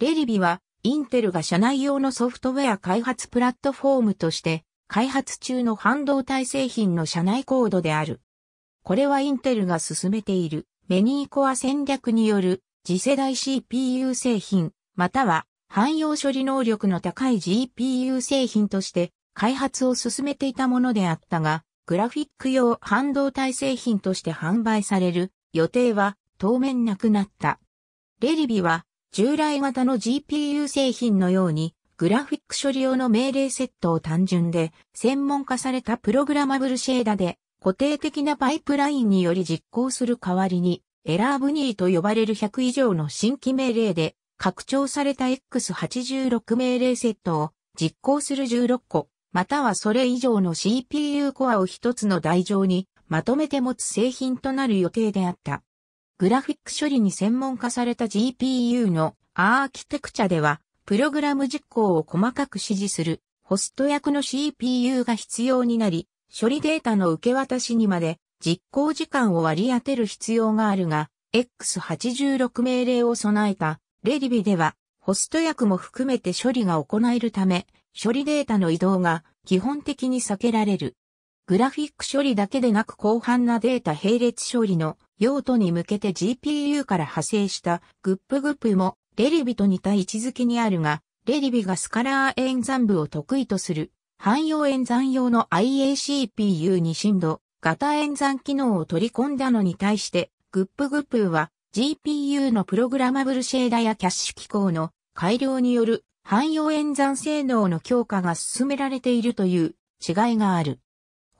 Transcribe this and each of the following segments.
レリビは、インテルが社内用のソフトウェア開発プラットフォームとして、開発中の半導体製品の社内コードである。これはインテルが進めているメニーコア戦略による次世代 CPU 製品、または汎用処理能力の高い GPU 製品として開発を進めていたものであったが、グラフィック用半導体製品として販売される予定は当面なくなった。レリビは従来型の GPU 製品のように、グラフィック処理用の命令セットを単純で、専門化されたプログラマブルシェーダで、固定的なパイプラインにより実行する代わりに、エラーブニーと呼ばれる100以上の新規命令で、拡張された X86 命令セットを実行する16個、またはそれ以上の CPU コアを一つの台上にまとめて持つ製品となる予定であった。グラフィック処理に専門化された GPU のアーキテクチャでは、プログラム実行を細かく指示するホスト役の CPU が必要になり、処理データの受け渡しにまで実行時間を割り当てる必要があるが、X86 命令を備えたレディビでは、ホスト役も含めて処理が行えるため、処理データの移動が基本的に避けられる。グラフィック処理だけでなく広範なデータ並列処理の用途に向けて GPU から派生したグップグップもレリビと似た位置づけにあるが、レリビがスカラー演算部を得意とする汎用演算用の IACPU に振度型演算機能を取り込んだのに対して、グップグップは GPU のプログラマブルシェーダやキャッシュ機構の改良による汎用演算性能の強化が進められているという違いがある。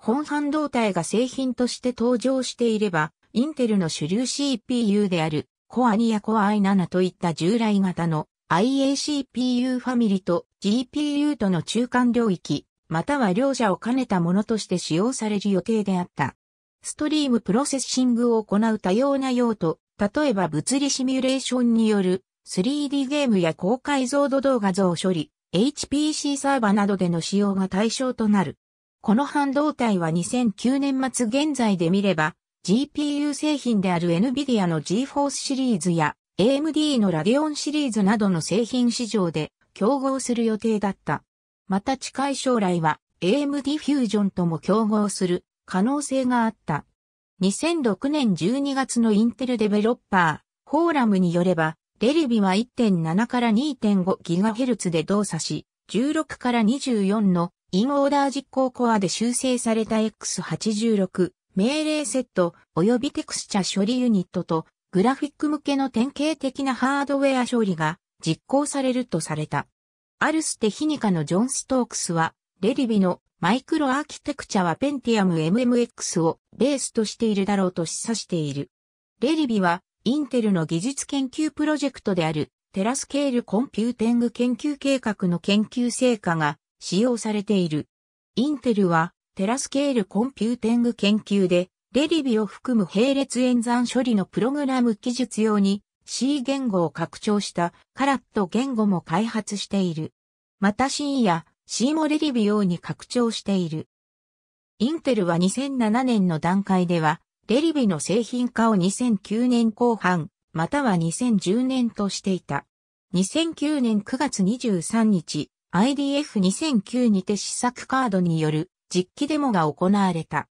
本半導体が製品として登場していれば、インテルの主流 CPU であるコアニアコや c o i7 といった従来型の IACPU ファミリと GPU との中間領域、または両者を兼ねたものとして使用される予定であった。ストリームプロセッシングを行う多様な用途、例えば物理シミュレーションによる 3D ゲームや高解像度動画像処理、HPC サーバなどでの使用が対象となる。この半導体は2009年末現在で見れば、GPU 製品である NVIDIA の GForce シリーズや AMD の r a d オ o n シリーズなどの製品市場で競合する予定だった。また近い将来は AMD Fusion とも競合する可能性があった。2006年12月のインテルデベロッパー、フォーラムによれば、レリビは1.7から 2.5GHz で動作し、16から24のインオーダー実行コアで修正された X86 命令セット及びテクスチャ処理ユニットとグラフィック向けの典型的なハードウェア処理が実行されるとされた。アルステヒニカのジョン・ストークスは、レリビのマイクロアーキテクチャはペンティアム MMX をベースとしているだろうと示唆している。レリビは、インテルの技術研究プロジェクトであるテラスケールコンピューティング研究計画の研究成果が使用されている。インテルはテラスケールコンピューティング研究でレリビを含む並列演算処理のプログラム技術用に C 言語を拡張したカラット言語も開発している。また C や C もレリビ用に拡張している。インテルは2007年の段階では、レリビの製品化を2009年後半、または2010年としていた。2009年9月23日、IDF2009 にて試作カードによる実機デモが行われた。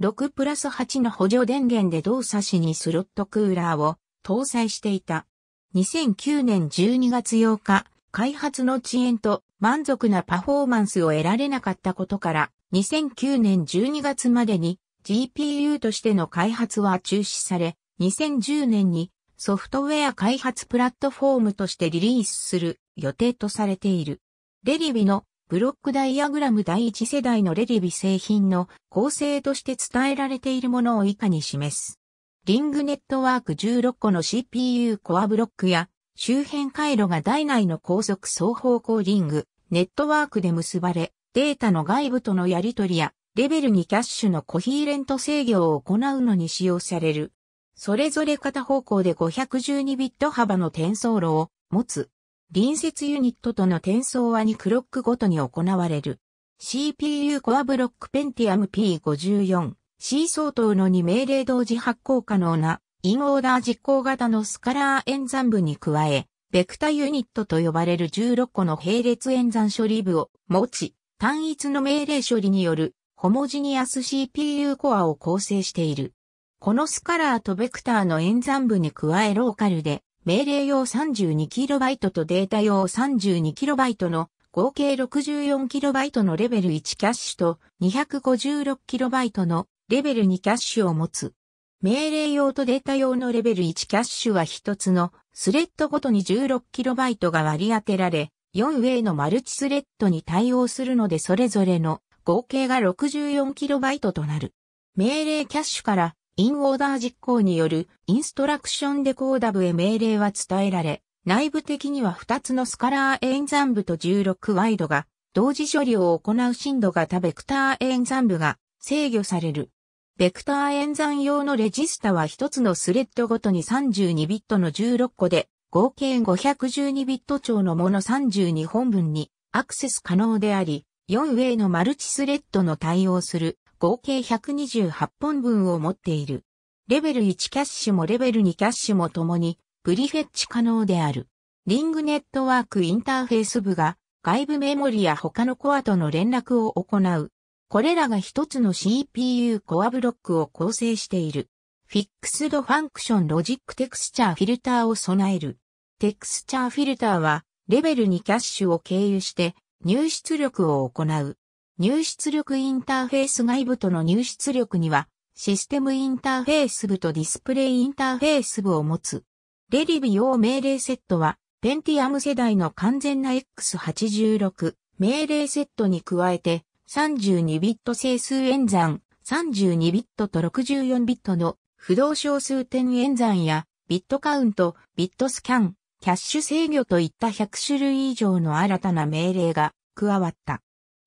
6プラス8の補助電源で動作しにスロットクーラーを搭載していた。2009年12月8日、開発の遅延と満足なパフォーマンスを得られなかったことから、2009年12月までに GPU としての開発は中止され、2010年にソフトウェア開発プラットフォームとしてリリースする予定とされている。レリビのブロックダイアグラム第一世代のレリビ製品の構成として伝えられているものを以下に示す。リングネットワーク16個の CPU コアブロックや周辺回路が台内の高速双方向リング、ネットワークで結ばれ、データの外部とのやり取りや、レベルにキャッシュのコヒーレント制御を行うのに使用される。それぞれ片方向で512ビット幅の転送路を持つ隣接ユニットとの転送は2クロックごとに行われる。CPU コアブロック Pentium P54、C 相当の2命令同時発行可能な、インオーダー実行型のスカラー演算部に加え、ベクタユニットと呼ばれる16個の並列演算処理部を持ち、単一の命令処理によるホモジニアス CPU コアを構成している。このスカラーとベクターの演算部に加えローカルで命令用 32KB とデータ用 32KB の合計 64KB のレベル1キャッシュと 256KB のレベル2キャッシュを持つ。命令用とデータ用のレベル1キャッシュは一つのスレッドごとに 16KB が割り当てられ、4ウェイのマルチスレッドに対応するのでそれぞれの合計が 64KB となる。命令キャッシュからインオーダー実行によるインストラクションデコーダブへ命令は伝えられ、内部的には2つのスカラー演算部と16ワイドが同時処理を行う深度型ベクター演算部が制御される。ベクター演算用のレジスタは1つのスレッドごとに32ビットの16個で、合計512ビット長のもの32本分にアクセス可能であり、4ウェイのマルチスレッドの対応する合計128本分を持っている。レベル1キャッシュもレベル2キャッシュもともにプリフェッチ可能である。リングネットワークインターフェース部が外部メモリや他のコアとの連絡を行う。これらが一つの CPU コアブロックを構成している。フィックスドファンクションロジックテクスチャーフィルターを備える。テクスチャーフィルターはレベル2キャッシュを経由して入出力を行う。入出力インターフェース外部との入出力には、システムインターフェース部とディスプレイインターフェース部を持つ。レリビ用命令セットは、ペンティアム世代の完全な X86 命令セットに加えて、32ビット整数演算、32ビットと64ビットの不動小数点演算や、ビットカウント、ビットスキャン、キャッシュ制御といった100種類以上の新たな命令が加わった。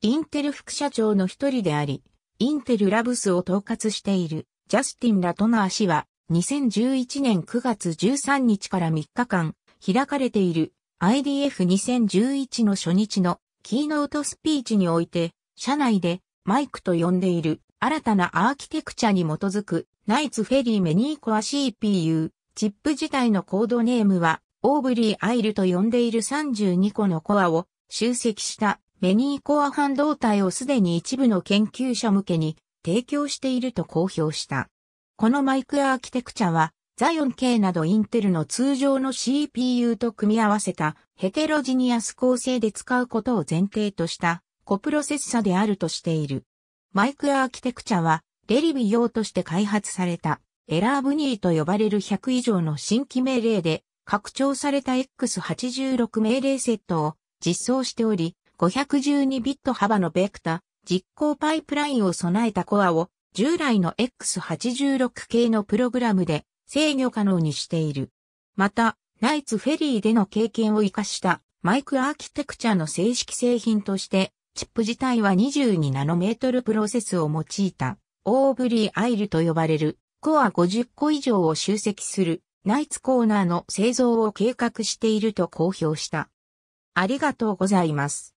インテル副社長の一人であり、インテルラブスを統括しているジャスティン・ラトナー氏は2011年9月13日から3日間開かれている IDF2011 の初日のキーノートスピーチにおいて、社内でマイクと呼んでいる新たなアーキテクチャに基づくナイツフェリーメニーコア CPU、チップ自体のコードネームはオーブリーアイルと呼んでいる32個のコアを集積したメニーコア半導体をすでに一部の研究者向けに提供していると公表した。このマイクアーキテクチャは、ザイオン系などインテルの通常の CPU と組み合わせたヘテロジニアス構成で使うことを前提としたコプロセッサであるとしている。マイクアーキテクチャは、レリビ用として開発されたエラーブニーと呼ばれる100以上の新規命令で拡張された X86 命令セットを実装しており、512ビット幅のベクタ、実行パイプラインを備えたコアを従来の X86 系のプログラムで制御可能にしている。また、ナイツフェリーでの経験を活かしたマイクアーキテクチャの正式製品として、チップ自体は22ナノメートルプロセスを用いたオーブリーアイルと呼ばれるコア50個以上を集積するナイツコーナーの製造を計画していると公表した。ありがとうございます。